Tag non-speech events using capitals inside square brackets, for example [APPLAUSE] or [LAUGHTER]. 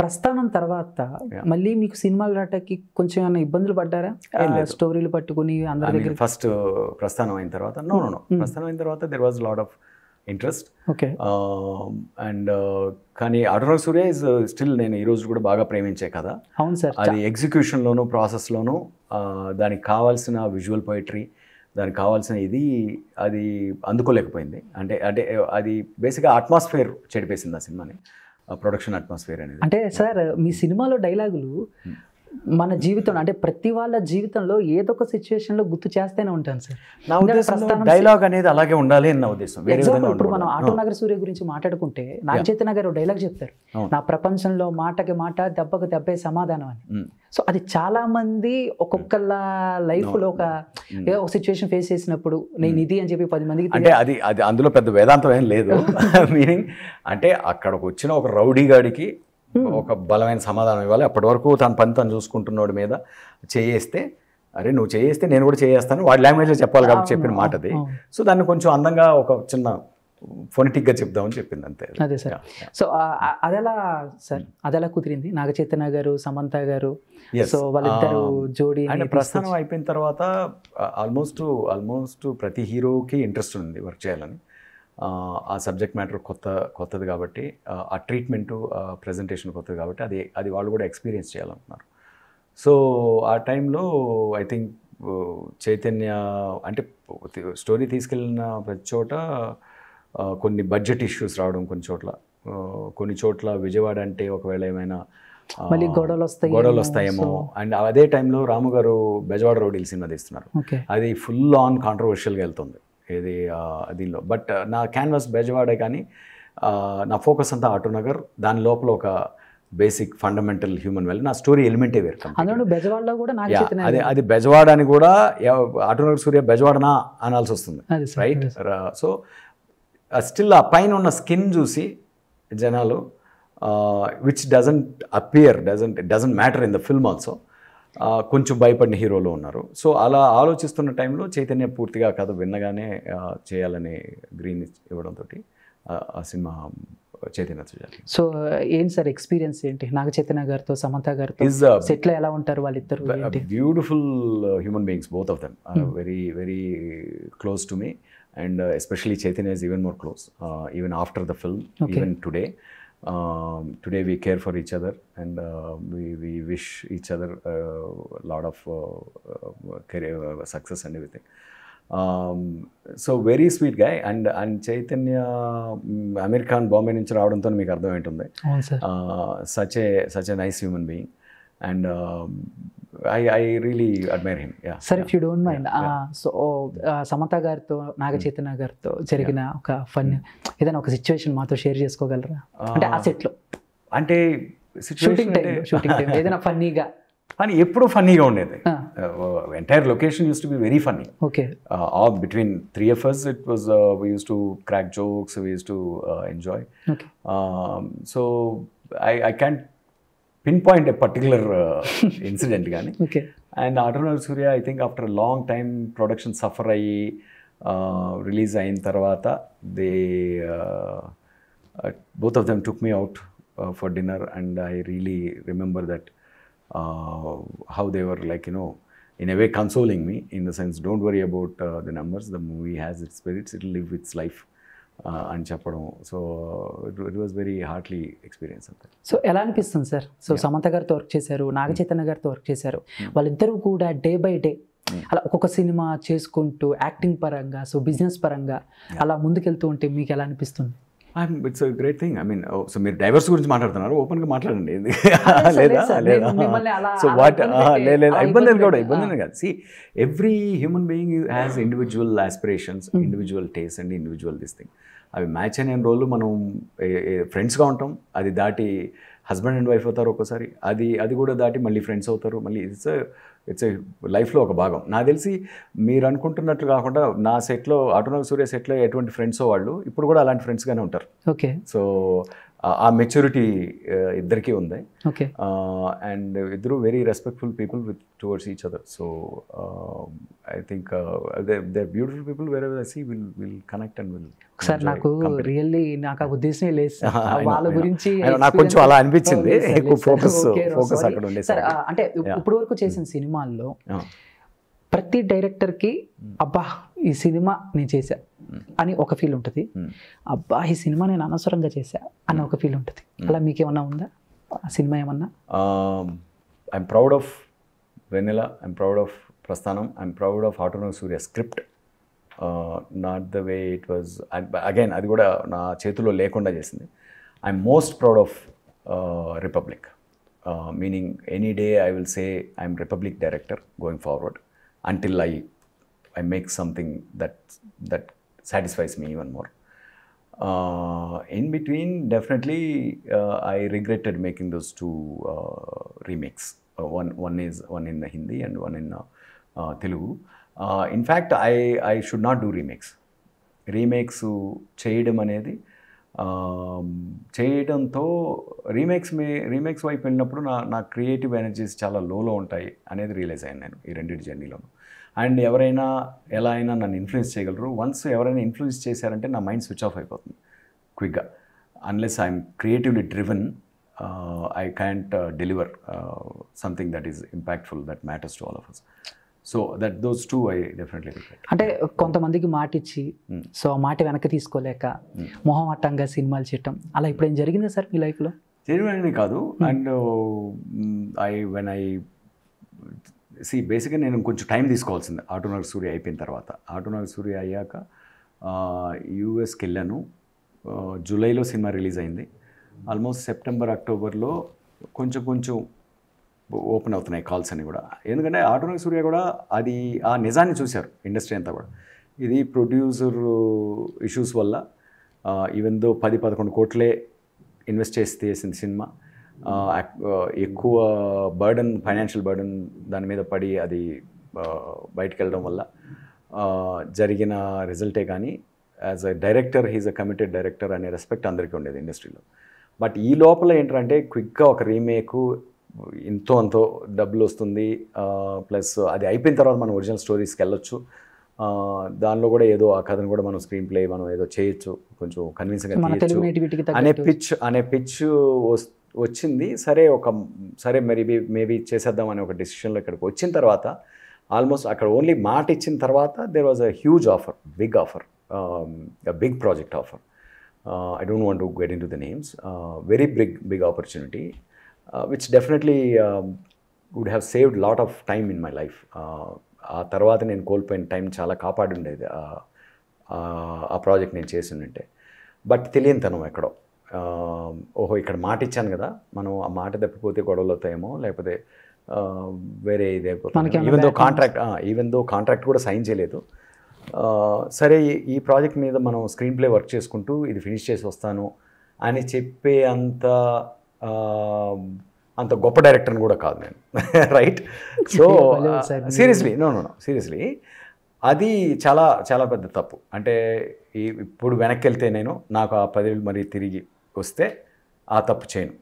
ప్రస్థానం తర్వాత మళ్ళీ మీకు సినిమాలు రావటానికి కొంచెం ఏమైనా ఇబ్బందులు పడ్డారా స్టోరీలు పట్టుకుని అందరి దగ్గర ఫస్ట్ ప్రస్థానం అయిన తర్వాత నో నో hmm. ప్రస్థానం అయిన తర్వాత there was lot of interest okay and కానీ Aruna Surya is still uh, నేను ఈరోజు కూడా బాగా ప్రేమించే కదా అవును సార్ అది ఎగ్జిక్యూషన్లోను ప్రాసెస్లోను దానికి కావాల్సిన విజువల్ పోయిటరీ దానికి కావాల్సిన ఇది అది అందుకోలేకపోయింది అంటే అంటే అది బేసిక్గా అట్మాస్ఫియర్ చెడిపేసింది ఆ సినిమాని ప్రొడక్షన్ అట్మాస్ఫియర్ అనేది అంటే సార్ మీ సినిమాలో డైలాగులు hmm. మన జీవితంలో అంటే ప్రతి వాళ్ళ జీవితంలో ఏదో ఒక సిచ్యువేషన్లో గుర్తు చేస్తేనే ఉంటాను సార్ నా ఉద్దేశం డైలాగ్ అనేది అలాగే ఉండాలి నా ఉద్దేశం ఇప్పుడు మనం ఆటో నగర్ సూర్య గురించి మాట్లాడుకుంటే నా చైతన్య గారు డైలాగ్ చెప్తారు నా ప్రపంచంలో మాటకి మాట దెబ్బకు దెబ్బే సమాధానం అని సో అది చాలా మంది ఒక్కొక్కళ్ళ లైఫ్లో ఒక ఒక సిచ్యువేషన్ ఫేస్ చేసినప్పుడు నేను ఇది అని చెప్పి పది మందికి అంటే అది అది అందులో పెద్ద వేదాంతం ఏం లేదు మీనింగ్ [LAUGHS] అంటే అక్కడికి వచ్చిన ఒక రౌడీ గాడికి ఒక బలమైన సమాధానం ఇవ్వాలి అప్పటి వరకు తన పని తను చూసుకుంటున్నోడి మీద చేయేస్తే అరే నువ్వు చేయిస్తే నేను కూడా చేయేస్తాను వాడి లాంగ్వేజ్లో చెప్పాలి కాబట్టి చెప్పిన మాటది సో దాన్ని కొంచెం అందంగా ఒక చిన్న గా చెప్దామని చెప్పింది అంతే అదే సార్ సో అదెలా సార్ అదెలా కుదిరింది నాగచైతన్య గారు సమంత గారు సో వాళ్ళిద్దరు జోడి అంటే ప్రస్థానం అయిపోయిన తర్వాత ఆల్మోస్ట్ ఆల్మోస్ట్ ప్రతి హీరోకి ఇంట్రెస్ట్ ఉంది వర్క్ చేయాలని ఆ సబ్జెక్ట్ మ్యాటర్ కొత్త కొత్తది కాబట్టి ఆ ట్రీట్మెంటు ప్రజెంటేషన్ కొత్తది కాబట్టి అది అది వాళ్ళు కూడా ఎక్స్పీరియన్స్ చేయాలనుకున్నారు సో ఆ టైంలో ఐ థింక్ చైతన్య అంటే స్టోరీ తీసుకెళ్ళిన ప్రతి చోట కొన్ని బడ్జెట్ ఇష్యూస్ రావడం కొన్ని చోట్ల కొన్ని చోట్ల విజయవాడ అంటే ఒకవేళ ఏమైనా మళ్ళీ గొడవలు వస్తాయి గొడవలు వస్తాయేమో అండ్ అదే టైంలో రాము గారు బెజవాడ రోడ్ సినిమా తీస్తున్నారు అది ఫుల్ ఆన్ కాంట్రవర్షియల్గా వెళ్తుంది ఏది దీనిలో బట్ నా క్యాన్వాస్ బెజవాడే కానీ నా ఫోకస్ అంతా ఆటోనగర్ దాని లోపల ఒక బేసిక్ ఫండమెంటల్ హ్యూమన్ వెల్ నా స్టోరీ ఎలిమెంటే వేరు అదే అది బెజవాడ అని కూడా ఆటోనగర్ సూర్య బెజవాడనా అనాల్సి వస్తుంది రైట్ సో స్టిల్ ఆ పైన ఉన్న స్కిన్ చూసి జనాలు which doesn't appear doesn't doesn't matter in the film also కొంచెం భయపడిన హీరోలో ఉన్నారు సో అలా ఆలోచిస్తున్న టైంలో చైతన్య పూర్తిగా కథ విన్నగానే చేయాలని గ్రీన్ ఇవ్వడంతో ఆ సినిమా చైతన్య సో ఏంటి సార్ ఎక్స్పీరియన్స్ ఏంటి నాగ చైతన్య గారితో సమంత గారితో సెట్ల ఎలా ఉంటారు వాళ్ళిద్దరు beautiful human beings both of them hmm. Very very close to me and especially Chaitanya even more close even after the film even today today we care for each other and we we wish each other lot of career success and everything so very sweet guy and and Chaitanya Aamir Khan Bombay నుంచి రావడంతో మీకు అర్థం ఏంటుంది such a such a nice human being and I I really admire him sir if you don't mind so Samantha గారితో Naga Chaitanya hmm. గారితో జరిగిన ఒక fun hmm. ఏదైనా ఒక సిచ్యువేషన్ మాతో షేర్ చేసుకోగలరా అంటే ఆ సెట్లో uh, అంటే షూటింగ్ టైం షూటింగ్ టైం ఏదైనా ఫన్నీగా అని ఎప్పుడూ ఫన్నీగా ఉండేది entire location used to be very funny okay all between three of us it was we used to crack jokes we used to enjoy so I I can't pinpoint a particular [LAUGHS] incident కానీ and Autonagar Surya I think after long time production suffer అయ్యి release అయిన తర్వాత they both of them took me out for dinner and I really remember that how they were like you know in a way consoling me in the sense don't worry about uh, the numbers the movie has its spirits it'll live its life అని చెప్పడం so it was very hearty experience అంతే సో ఎలా అనిపిస్తుంది sir so Samantha గారితో work చేశారు hmm. నాగ చైతన్య గారితో work చేశారు hmm. వాళ్ళిద్దరూ కూడా డే బై డే అలా ఒక్కొక్క సినిమా చేసుకుంటూ యాక్టింగ్ పరంగా సో బిజినెస్ పరంగా అలా ముందుకెళ్తూ ఉంటే మీకు ఎలా అనిపిస్తుంది it's great thing I mean so మీరు డైవర్స్ గురించి మాట్లాడుతున్నారు ఓపెన్ గా మాట్లాడండి [LAUGHS] లేదా లేదా సో వాట్ లేదు ఇబ్బంది కూడా ఇబ్బంది కాదు see every human being has individual aspirations individual taste and individual this thing అవి మ్యాచ్ అయిన రోజులు మనం ఫ్రెండ్స్గా ఉంటాం అది దాటి హస్బెండ్ అండ్ వైఫ్ అవుతారు ఒక్కోసారి అది అది కూడా దాటి మళ్ళీ ఫ్రెండ్స్ అవుతారు మళ్ళీ ఇట్స్ ఇట్స్ లైఫ్లో ఒక భాగం నా తెలిసి మీరు అనుకుంటున్నట్లు కాకుండా నా సెట్లో అటునల్ సూర్య సెట్లో ఎటువంటి ఫ్రెండ్స్ వాళ్ళు ఇప్పుడు కూడా అలాంటి ఫ్రెండ్స్గానే ఉంటారు ఓకే సో ఆ మెచ్యూరిటీ ఇద్దరికీ ఉంది అండ్ ఇద్దరు very respectful people with towards each other so I think they beautiful people వేరే I see will will connect and will sir నాకు రియల్లీ నాకు ఆ ఉద్దేశం లేదు [LAUGHS] వాళ్ళ గురించి నాకు కొంచెం అలా అనిపించింది ఎక్కువ ఫోకస్ ఫోకస్ అక్కడ సార్ అంటే ఇప్పటివరకు వరకు చేసిన hmm. సినిమాల్లో ప్రతి డైరెక్టర్కి అబ్బా ఈ సినిమా నేను చేశా అని ఒక ఫీల్ ఉంటుంది అబ్బా ఈ సినిమా నేను అనవసరంగా చేశా అని ఒక ఫీల్ ఉంటుంది అలా మీకేమన్నా ఉందా ఆ సినిమా ఏమన్నా I'm proud of Vennela I'm proud of Prasthanam I'm proud of Autonagar Surya script not the way it was again అది కూడా నా చేతిలో లేకుండా చేసింది I'm most proud of Republic meaning any day I will say I'm Republic director going forward until I I make something that that satisfies me even more in between definitely I regretted making those two remakes one one is one in Hindi and one in Telugu in fact I I should not do remakes remakes చేయడం అనేది చేయడంతో remakes మీ remakes వైపు వెళ్ళినప్పుడు నా నా creative energies చాలా లోలో ఉంటాయి అనేది రియలైజ్ అయ్యాను నేను ఈ రెండింటి జర్నీలోను అండ్ ఎవరైనా ఎలా అయినా నన్ను ఇన్ఫ్లుయెన్స్ చేయగలరు వన్స్ ఎవరైనా ఇన్ఫ్లుయెన్స్ చేశారంటే నా మైండ్ స్విచ్ ఆఫ్ అయిపోతుంది క్విక్గా unless I'm creatively driven I can't deliver something that is impactful that matters to all of us so that those two I definitely అంటే కొంతమందికి మాట ఇచ్చి hmm. సో ఆ మాట వెనక్కి తీసుకోలేక hmm. మొహం అట్టంగా సినిమాలు చేయటం అలా ఇప్పుడు ఏం జరిగిందా సార్ మీ లైఫ్లో జరిగిన కాదు hmm. And I when I see బేసిక్గా నేను కొంచెం టైం తీసుకోవాల్సింది ఆటోనాల్ సూర్య అయిపోయిన తర్వాత ఆటోనాల్ సూర్య అయ్యాక యూఎస్కి వెళ్ళాను జూలైలో సినిమా రిలీజ్ అయింది ఆల్మోస్ట్ సెప్టెంబర్ అక్టోబర్లో కొంచెం కొంచెం ఓపెన్ అవుతున్నాయి కాల్స్ అని కూడా ఎందుకంటే ఆటోనిక్ సూర్య కూడా అది ఆ నిజాన్ని చూశారు ఇండస్ట్రీ అంతా కూడా ఇది ప్రొడ్యూసర్ ఇష్యూస్ వల్ల ఈవెన్ దో పది పదకొండు కోట్లే ఇన్వెస్ట్ చేసి తీసింది సినిమా ఎక్కువ బర్డన్ ఫైనాన్షియల్ బర్డన్ దాని మీద పడి అది బయటకు వెళ్ళడం వల్ల జరిగిన రిజల్టే కానీ as a director he's a committed director అనే రెస్పెక్ట్ అందరికీ ఉండేది ఇండస్ట్రీలో బట్ ఈ లోపల ఏంటంటే క్విక్గా ఒక రీమేకు ఇంతో అంతో డబ్బులు వస్తుంది ప్లస్ అది అయిపోయిన తర్వాత మనం ఒరిజినల్ స్టోరీస్కి వెళ్ళొచ్చు దానిలో కూడా ఏదో ఆ కథను కూడా మనం స్క్రీన్ ప్లే మనం ఏదో చేయొచ్చు కొంచెం కన్విన్సింగ్ అనే పిచ్ అనే పిచ్ వచ్చింది సరే ఒక సరే మరి మేబీ చేసేద్దాం అనే ఒక డిసిషన్లో ఇక్కడికి వచ్చిన తర్వాత ఆల్మోస్ట్ అక్కడ ఓన్లీ మాట ఇచ్చిన తర్వాత there was a huge offer big offer big project offer I don't want to get into the names very big big opportunity which definitely would have saved lot of time in my life ఆ తర్వాత నేను కోల్పోయిన time చాలా కాపాడి ఉండేది ఆ project నేను చేసి ఉంటే బట్ తెలియని తనం ఎక్కడో um, ఓహో ఇక్కడ మాట ఇచ్చాను కదా మనం ఆ మాట తప్పిపోతే గొడవలు అవుతాయేమో లేకపోతే వేరే ఇదే even though contract even though contract కూడా సైన్ చేయలేదు సరే ఈ ప్రాజెక్ట్ మీద మనం స్క్రీన్ ప్లే వర్క్ చేసుకుంటూ ఇది ఫినిష్ చేసి వస్తాను అని చెప్పే అంత అంత గొప్ప డైరెక్టర్ని కూడా కాదు నేను right so seriously no no no seriously అది చాలా చాలా పెద్ద తప్పు అంటే ఇప్పుడు వెనక్కి వెళ్తే నేను నాకు ఆ పదవి మరి తిరిగి వస్తే ఆ తప్పు చేయను